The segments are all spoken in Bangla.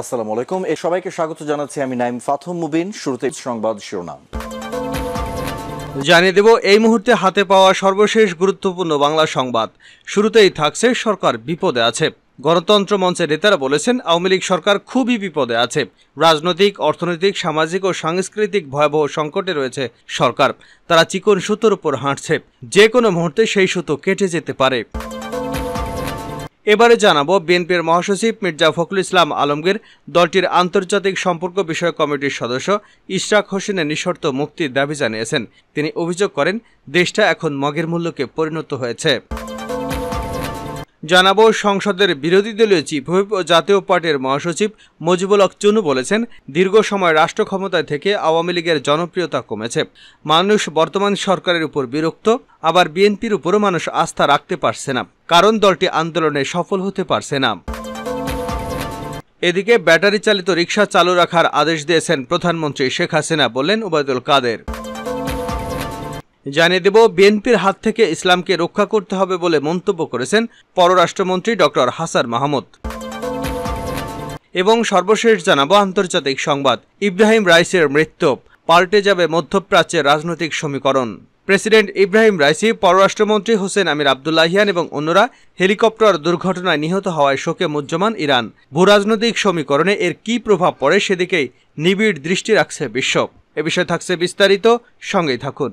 আসসালাম আলাইকুম এ সবাইকে স্বাগত জানাচ্ছি আমি নাইম ফাথম মুবিন শুরুতে সংবাদ শিরোনাম জানিয়ে দেব এই মুহূর্তে হাতে পাওয়া সর্বশেষ গুরুত্বপূর্ণ বাংলা সংবাদ শুরুতেই থাকছে সরকার বিপদে আছে গণতন্ত্র মঞ্চের নেতারা বলেছেন আওয়ামী লীগ সরকার খুবই বিপদে আছে রাজনৈতিক অর্থনৈতিক সামাজিক ও সাংস্কৃতিক ভয়াবহ সংকটে রয়েছে সরকার তারা চিকন সুতোর উপর হাঁটছে যে কোনো মুহূর্তে সেই সুতো কেটে যেতে পারে এবারে জানাবো বিএনপির মহাসচিব মির্জা ফখরুল ইসলাম আলমগীর দলটির আন্তর্জাতিক সম্পর্ক বিষয়ক কমিটির সদস্য ইশরাক হোসেনের নিঃশর্ত মুক্তির দাবি জানিয়েছেন তিনি অভিযোগ করেন দেশটা এখন মগের মূল্যকে পরিণত হয়েছে জানাবো সংসদের বিরোধী দলীয় চিফ হুইপ ও জাতীয় পার্টির মহাসচিব মজিবুল হক চুনু বলেছেন দীর্ঘ সময় রাষ্ট্র ক্ষমতায় থেকে আওয়ামী লীগের জনপ্রিয়তা কমেছে মানুষ বর্তমান সরকারের উপর বিরক্ত আবার বিএনপির উপরও মানুষ আস্থা রাখতে পারছে না কারণ দলটি আন্দোলনে সফল হতে পারছে না এদিকে ব্যাটারি চালিত রিক্সা চালু রাখার আদেশ দিয়েছেন প্রধানমন্ত্রী শেখ হাসিনা বললেন ওবায়দুল কাদের জানিয়ে দেব বিএনপির হাত থেকে ইসলামকে রক্ষা করতে হবে বলে মন্তব্য করেছেন পররাষ্ট্রমন্ত্রী ডক্টর হাসান মাহমুদ এবং সর্বশেষ জানাবো আন্তর্জাতিক সংবাদ ইব্রাহিম রাইসের মৃত্যু পাল্টে যাবে মধ্যপ্রাচ্যের রাজনৈতিক সমীকরণ প্রেসিডেন্ট ইব্রাহিম রাইসি পররাষ্ট্রমন্ত্রী হোসেন আমির আবদুল্লাহিয়ান এবং অন্যরা হেলিকপ্টার দুর্ঘটনায় নিহত হওয়ায় শোকে মুজ্জমান ইরান ভূরাজনৈতিক সমীকরণে এর কি প্রভাব পড়ে সেদিকেই নিবিড় দৃষ্টি রাখছে বিশ্ব এ বিষয়ে থাকছে বিস্তারিত সঙ্গেই থাকুন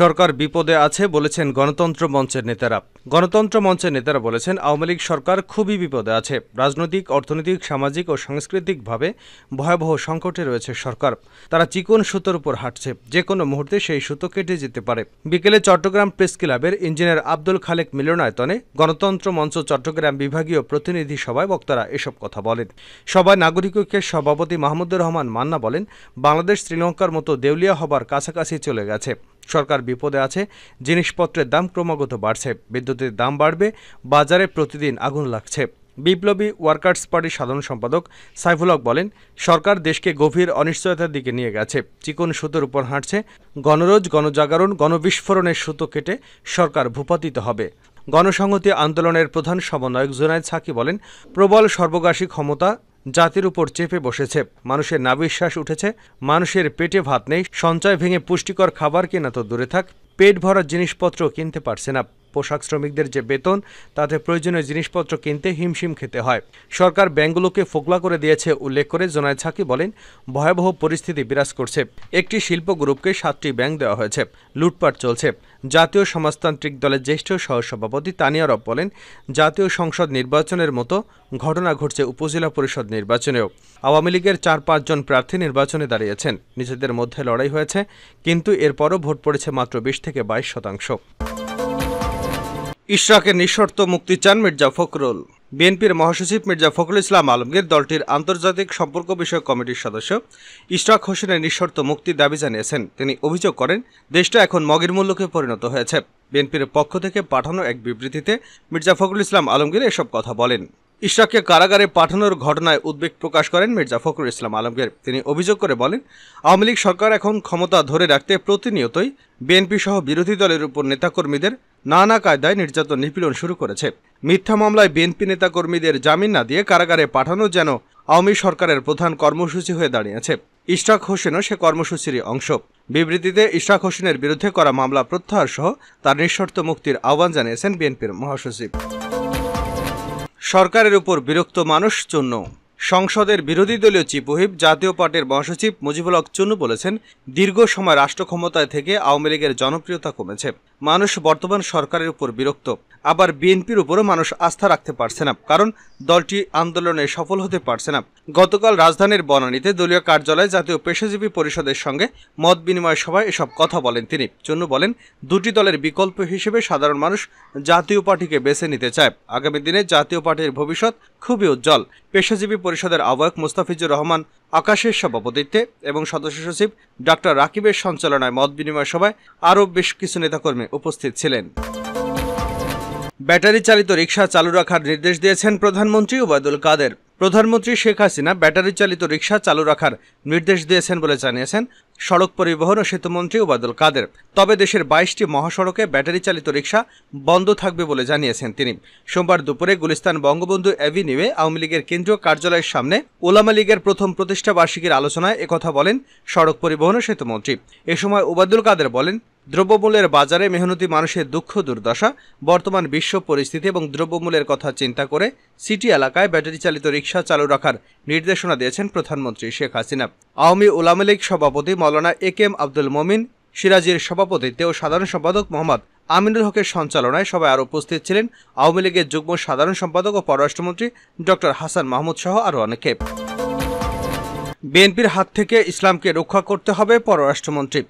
সরকার বিপদে আছে বলেছেন গণতন্ত্র মঞ্চের নেতারা গণতন্ত্র মঞ্চের নেতারা বলেছেন আওয়ামী লীগ সরকার খুবই বিপদে আছে রাজনৈতিক অর্থনৈতিক সামাজিক ও সাংস্কৃতিকভাবে ভয়াবহ সংকটে রয়েছে সরকার তারা চিকন সুতোর উপর হাঁটছে যে কোনো মুহূর্তে সেই সুতো কেটে যেতে পারে বিকেলে চট্টগ্রাম প্রেস ক্লাবের ইঞ্জিনিয়ার আব্দুল খালেক মিলনায়তনে গণতন্ত্র মঞ্চ চট্টগ্রাম বিভাগীয় প্রতিনিধি সভায় বক্তারা এসব কথা বলেন সভায় নাগরিক ঐক্যের সভাপতি মাহমুদুর রহমান মান্না বলেন বাংলাদেশ শ্রীলঙ্কার মতো দেউলিয়া হবার কাছাকাছি চলে গেছে সরকার বিপদে আছে জিনিসপত্রের দাম ক্রমাগত বাড়ছে বিদ্যুতের দাম বাড়বে বাজারে প্রতিদিন আগুন লাগছে বিপ্লবী ওয়ার্কার্স পার্টির সাধারণ সম্পাদক সাইফুল হক বলেন সরকার দেশকে গভীর অনিশ্চয়তার দিকে নিয়ে গেছে চিকন সুতোর উপর হাঁটছে গণরোজ গণজাগরণ গণবিস্ফোরণের সুতো কেটে সরকার ভূপাতিত হবে গণসংহতি আন্দোলনের প্রধান সমন্বয়ক জোনায়দ সাকি বলেন প্রবল সর্বগাসী ক্ষমতা জাতির উপর চেপে বসেছে মানুষের নাবিশ্বাস উঠেছে মানুষের পেটে ভাত নেই সঞ্চয় ভেঙে পুষ্টিকর খাবার কেনা তো দূরে থাক পেট ভরা জিনিসপত্র কিনতে পারছে না পোশাক শ্রমিকদের যে বেতন তাতে প্রয়োজনীয় জিনিসপত্র কিনতে হিমশিম খেতে হয় সরকার ব্যাংকগুলোকে ফোকলা করে দিয়েছে উল্লেখ করে জোনায় ছাকি বলেন ভয়াবহ পরিস্থিতি বিরাজ করছে একটি শিল্প গ্রুপকে সাতটি ব্যাংক দেওয়া হয়েছে লুটপাট চলছে জাতীয় সমাজতান্ত্রিক দলের জ্যেষ্ঠ সহসভাপতি তানিয়া রব বলেন জাতীয় সংসদ নির্বাচনের মতো ঘটনা ঘটছে উপজেলা পরিষদ নির্বাচনেও আওয়ামী লীগের চার পাঁচজন প্রার্থী নির্বাচনে দাঁড়িয়েছেন নিজেদের মধ্যে লড়াই হয়েছে কিন্তু এরপরও ভোট পড়েছে মাত্র বিশ থেকে বাইশ শতাংশ ইশরাকের নিঃশর্ত মুক্তি চান মির্জা ফখরুল বিএনপির মহাসচিব মির্জা ফখরুল ইসলাম আলমগীর দলটির আন্তর্জাতিক সম্পর্ক বিষয়ক কমিটির সদস্য ইশরাক হোসেনের নিঃশর্ত মুক্তির দাবি জানিয়েছেন তিনি অভিযোগ করেন দেশটা এখন মগের মূল্যকে পরিণত হয়েছে বিএনপির পক্ষ থেকে পাঠানো এক বিবৃতিতে মির্জা ফখরুল ইসলাম আলমগীর এসব কথা বলেন ইশরাককে কারাগারে পাঠানোর ঘটনায় উদ্বেগ প্রকাশ করেন মির্জা ফখরুল ইসলাম আলমগীর তিনি অভিযোগ করে বলেন আওয়ামী লীগ সরকার এখন ক্ষমতা ধরে রাখতে প্রতিনিয়তই বিএনপি সহ বিরোধী দলের উপর নেতাকর্মীদের নানা কায়দায় নির্যাতন নিপীড়ন শুরু করেছে মিথ্যা মামলায় বিএনপি নেতাকর্মীদের জামিন না দিয়ে কারাগারে পাঠানো যেন আওয়ামী সরকারের প্রধান কর্মসূচি হয়ে দাঁড়িয়েছে ইশরাক হোসেনও সে কর্মসূচিরই অংশ বিবৃতিতে ইশরাক হোসেনের বিরুদ্ধে করা মামলা প্রত্যাহার সহ তার নিঃশর্ত মুক্তির আহ্বান জানিয়েছেন বিএনপির মহাসচিব সরকারের উপর বিরক্ত মানুষ চুন্নু সংসদের বিরোধী দলীয় চিফ হুইপ জাতীয় পার্টির মহাসচিব মুজিবুল হক চুন্নু বলেছেন দীর্ঘ সময় রাষ্ট্র ক্ষমতায় থেকে আওয়ামী লীগের জনপ্রিয়তা কমেছে মানুষ বর্তমান সরকারের উপর বিরক্ত আবার বিএনপির উপরও মানুষ আস্থা রাখতে পারছে না কারণ দলটি আন্দোলনে সফল হতে পারছে না গতকাল রাজধানীর বনানীতে দলীয় কার্যালয়ে জাতীয় পেশাজীবী পরিষদের সঙ্গে মত বিনিময় সভায় এসব কথা বলেন তিনি চুন্নু বলেন দুটি দলের বিকল্প হিসেবে সাধারণ মানুষ জাতীয় পার্টিকে বেছে নিতে চায় আগামী দিনে জাতীয় পার্টির ভবিষ্যৎ খুবই উজ্জ্বল পেশাজীবী পরিষদের আহ্বায়ক মুস্তাফিজুর রহমান আকাশের সভাপতিত্বে এবং সদস্য সচিব ডক্টর রাকিবের সঞ্চালনায় মত বিনিময় সভায় আরও বেশ কিছু নেতাকর্মী উপস্থিত ছিলেন ব্যাটারি চালিত রিক্সা চালু রাখার নির্দেশ দিয়েছেন প্রধানমন্ত্রী ওবায়দুল কাদের প্রধানমন্ত্রী শেখ হাসিনা ব্যাটারি চালিত রিক্সা চালু রাখার নির্দেশ দিয়েছেন বলে জানিয়েছেন সড়ক পরিবহন ও সেতুমন্ত্রী ওবায়দুল কাদের তবে দেশের বাইশটি মহাসড়কে ব্যাটারি চালিত রিক্সা বন্ধ থাকবে বলে জানিয়েছেন তিনি সোমবার দুপুরে গুলিস্তান বঙ্গবন্ধু অ্যাভিনিউয়ে আওয়ামী লীগের কেন্দ্রীয় কার্যালয়ের সামনে ওলামা লীগের প্রথম প্রতিষ্ঠা বার্ষিকীর আলোচনায় একথা বলেন সড়ক পরিবহন ও সেতুমন্ত্রী এ সময় ওবায়দুল কাদের বলেন দ্রব্যমূল্যের বাজারে মেহনতি মানুষের দুঃখ দুর্দশা বর্তমান বিশ্ব পরিস্থিতি এবং দ্রব্যমূল্যের কথা চিন্তা করে সিটি এলাকায় ব্যাটারি চালিত রিক্সা চালু রাখার নির্দেশনা দিয়েছেন প্রধানমন্ত্রী শেখ হাসিনা আওয়ামী উলামী লীগ সভাপতি মৌলানা এ কে এম আব্দুল মমিন সিরাজির সভাপতিত্বে ও সাধারণ সম্পাদক মোহাম্মদ আমিনুল হকের সঞ্চালনায় সবাই আরও উপস্থিত ছিলেন আওয়ামী লীগের যুগ্ম সাধারণ সম্পাদক ও পররাষ্ট্রমন্ত্রী ডক্টর হাসান মাহমুদ সহ আরও অনেকে বিএনপির হাত থেকে ইসলামকে রক্ষা করতে হবে পররাষ্ট্রমন্ত্রী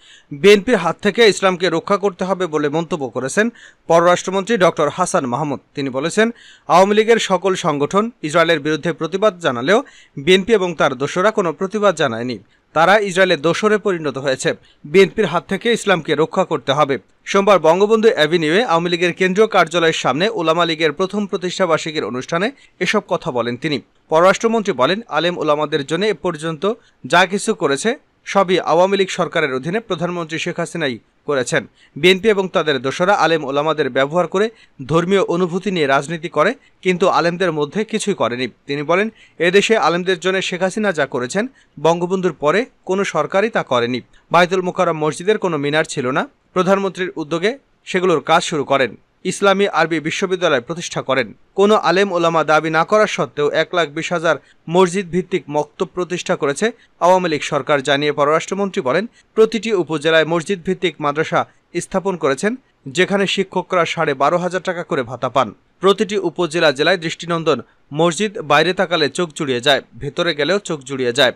বিএনপির হাত থেকে ইসলামকে রক্ষা করতে হবে বলে মন্তব্য করেছেন পররাষ্ট্রমন্ত্রী ডক্টর হাসান মাহমুদ তিনি বলেছেন আওয়ামী লীগের সকল সংগঠন ইসরায়েলের বিরুদ্ধে প্রতিবাদ জানালেও বিএনপি এবং তার দোষরা কোনো প্রতিবাদ জানায়নি তারা ইসরায়েলের দোষরে পরিণত হয়েছে বিএনপির হাত থেকে ইসলামকে রক্ষা করতে হবে সোমবার বঙ্গবন্ধু অ্যাভিনিউয়ে আওয়ামী লীগের কেন্দ্রীয় কার্যালয়ের সামনে ওলামা লীগের প্রথম প্রতিষ্ঠাবার্ষিকীর অনুষ্ঠানে এসব কথা বলেন তিনি পররাষ্ট্রমন্ত্রী বলেন আলেম ওলামাদের জন্য এ পর্যন্ত যা কিছু করেছে সবই আওয়ামী লীগ সরকারের অধীনে প্রধানমন্ত্রী শেখ হাসিনাই করেছেন বিএনপি এবং তাদের দোষরা আলেম ওলামাদের ব্যবহার করে ধর্মীয় অনুভূতি নিয়ে রাজনীতি করে কিন্তু আলেমদের মধ্যে কিছুই করেনি তিনি বলেন এদেশে আলেমদের জন্য শেখ হাসিনা যা করেছেন বঙ্গবন্ধুর পরে কোনো সরকারই তা করেনি বায়তুল মোকারম মসজিদের কোনো মিনার ছিল না প্রধানমন্ত্রীর উদ্যোগে সেগুলোর কাজ শুরু করেন ইসলামী আরবি বিশ্ববিদ্যালয় প্রতিষ্ঠা করেন কোনো আলেম ওলামা দাবি না করা সত্ত্বেও এক লাখ বিশ হাজার মসজিদ ভিত্তিক মক্তব প্রতিষ্ঠা করেছে আওয়ামী লীগ সরকার জানিয়ে পররাষ্ট্রমন্ত্রী বলেন প্রতিটি উপজেলায় মসজিদ ভিত্তিক মাদ্রাসা স্থাপন করেছেন যেখানে শিক্ষকরা সাড়ে বারো হাজার টাকা করে ভাতা পান প্রতিটি উপজেলা জেলায় দৃষ্টিনন্দন মসজিদ বাইরে থাকালে চোখ জুড়িয়ে যায় ভেতরে গেলেও চোখ জুড়িয়ে যায়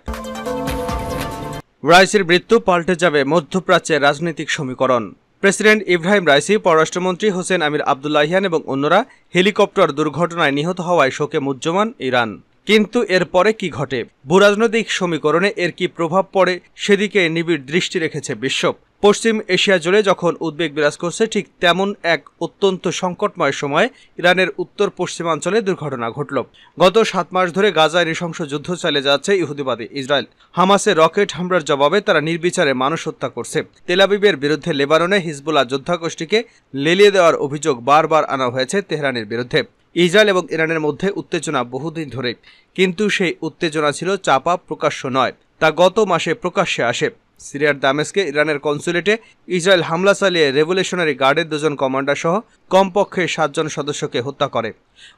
রাইসির মৃত্যু পাল্টে যাবে মধ্যপ্রাচ্যের রাজনৈতিক সমীকরণ প্রেসিডেন্ট ইব্রাহিম রাইসি পররাষ্ট্রমন্ত্রী হোসেন আমির আবদুল্লাহিয়ান এবং অন্যরা হেলিকপ্টার দুর্ঘটনায় নিহত হওয়ায় শোকে মুজ্জমান ইরান কিন্তু এরপরে কি ঘটে ভূরাজনৈতিক সমীকরণে এর কি প্রভাব পড়ে সেদিকে নিবিড় দৃষ্টি রেখেছে বিশ্ব পশ্চিম এশিয়া জুড়ে যখন উদ্বেগ বিরাজ করছে ঠিক তেমন এক অত্যন্ত সংকটময় সময় ইরানের উত্তর পশ্চিমাঞ্চলে দুর্ঘটনা ঘটল গত সাত মাস ধরে গাজায় নৃশংস যুদ্ধ চালিয়ে যাচ্ছে ইহুদিবাদী ইসরায়েল হামাসে রকেট হামলার জবাবে তারা নির্বিচারে মানুষ হত্যা করছে তেলাবিবের বিরুদ্ধে লেবাননে হিজবুল্লাহ যোদ্ধাগোষ্ঠীকে লেলিয়ে দেওয়ার অভিযোগ বারবার আনা হয়েছে তেহরানের বিরুদ্ধে ইসরায়েল এবং ইরানের মধ্যে উত্তেজনা বহুদিন ধরে কিন্তু সেই উত্তেজনা ছিল চাপা প্রকাশ্য নয় তা গত মাসে প্রকাশ্যে আসে সিরিয়ার দামেস্কে ইরানের কনসুলেটে ইসরায়েল হামলা চালিয়ে রেভলিউশনারি গার্ডের দুজন কমান্ডার সহ কমপক্ষে সাতজন সদস্যকে হত্যা করে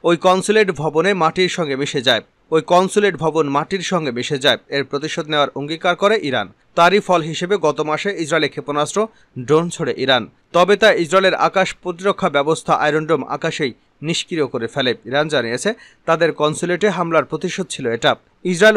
ওই কনসুলেট ভবনে মাটির সঙ্গে মিশে যায় ওই কনসুলেট ভবন মাটির সঙ্গে মিশে যায় এর প্রতিশোধ নেওয়ার অঙ্গীকার করে ইরান তারই ফল হিসেবে গত মাসে ইসরায়েলে ক্ষেপণাস্ত্র ড্রোন ছড়ে ইরান তবে তা ইসরায়েলের আকাশ প্রতিরক্ষা ব্যবস্থা আয়রনডোম আকাশেই নিষ্ক্রিয় করে ফেলে ইরান জানিয়েছে তাদের কনসুলেটে হামলার প্রতিশোধ ছিল এটা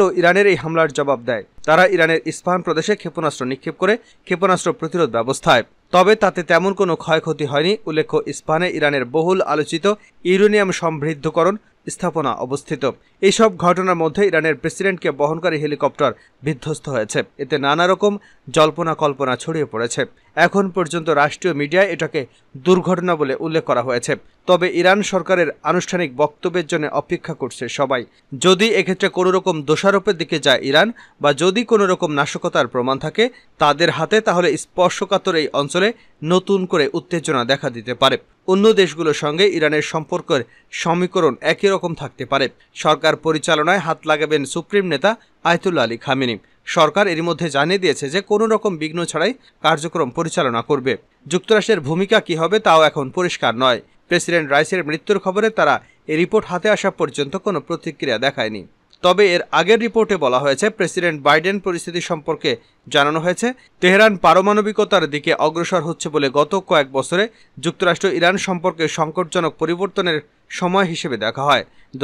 ও ইরানের এই হামলার জবাব দেয় তারা ইরানের ইস্পাহান প্রদেশে ক্ষেপণাস্ত্র নিক্ষেপ করে ক্ষেপণাস্ত্র প্রতিরোধ ব্যবস্থায় তবে তাতে তেমন কোনো ক্ষয়ক্ষতি হয়নি উল্লেখ্য ইস্পাহানে ইরানের বহুল আলোচিত ইউরেনিয়াম সমৃদ্ধকরণ স্থাপনা অবস্থিত এইসব ঘটনার মধ্যে ইরানের প্রেসিডেন্টকে বহনকারী হেলিকপ্টার বিধ্বস্ত হয়েছে এতে নানা রকম জল্পনা কল্পনা ছড়িয়ে পড়েছে এখন পর্যন্ত রাষ্ট্রীয় মিডিয়ায় এটাকে দুর্ঘটনা বলে উল্লেখ করা হয়েছে তবে ইরান সরকারের আনুষ্ঠানিক বক্তব্যের জন্য অপেক্ষা করছে সবাই যদি এক্ষেত্রে কোনো রকম দোষারোপের দিকে যায় ইরান বা যদি কোনো রকম নাশকতার প্রমাণ থাকে তাদের হাতে তাহলে স্পর্শকাতর এই অঞ্চলে নতুন করে উত্তেজনা দেখা দিতে পারে অন্য দেশগুলোর সঙ্গে ইরানের সম্পর্কের সমীকরণ একই রকম থাকতে পারে সরকার পরিচালনায় হাত লাগাবেন সুপ্রিম নেতা আয়তুল্লা আলী খামিনি সরকার এর মধ্যে জানিয়ে দিয়েছে যে কোনো রকম বিঘ্ন ছাড়াই কার্যক্রম পরিচালনা করবে যুক্তরাষ্ট্রের ভূমিকা কী হবে তাও এখন পরিষ্কার নয় প্রেসিডেন্ট রাইসের মৃত্যুর খবরে তারা এই রিপোর্ট হাতে আসা পর্যন্ত কোনো প্রতিক্রিয়া দেখায়নি তবে এর আগের রিপোর্টে বলা হয়েছে প্রেসিডেন্ট বাইডেন পরিস্থিতি সম্পর্কে জানানো হয়েছে তেহরান পারমাণবিকতার দিকে অগ্রসর হচ্ছে বলে গত কয়েক বছরে যুক্তরাষ্ট্র ইরান সম্পর্কে সংকটজনক পরিবর্তনের সময় হিসেবে দেখা হয় দু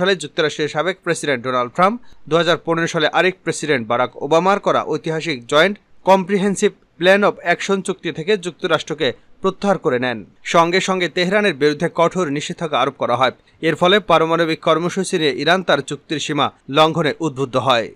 সালে যুক্তরাষ্ট্রের সাবেক প্রেসিডেন্ট ডোনাল্ড ট্রাম্প দু সালে আরেক প্রেসিডেন্ট বারাক ওবামার করা ঐতিহাসিক joint comprehensive plan of action চুক্তি থেকে যুক্তরাষ্ট্রকে প্রত্যাহার করে নেন সঙ্গে সঙ্গে তেহরানের বিরুদ্ধে কঠোর নিষেধাজ্ঞা আরোপ করা হয় এর ফলে পারমাণবিক কর্মসূচি নিয়ে ইরান তার চুক্তির সীমা লঙ্ঘনে উদ্বুদ্ধ হয়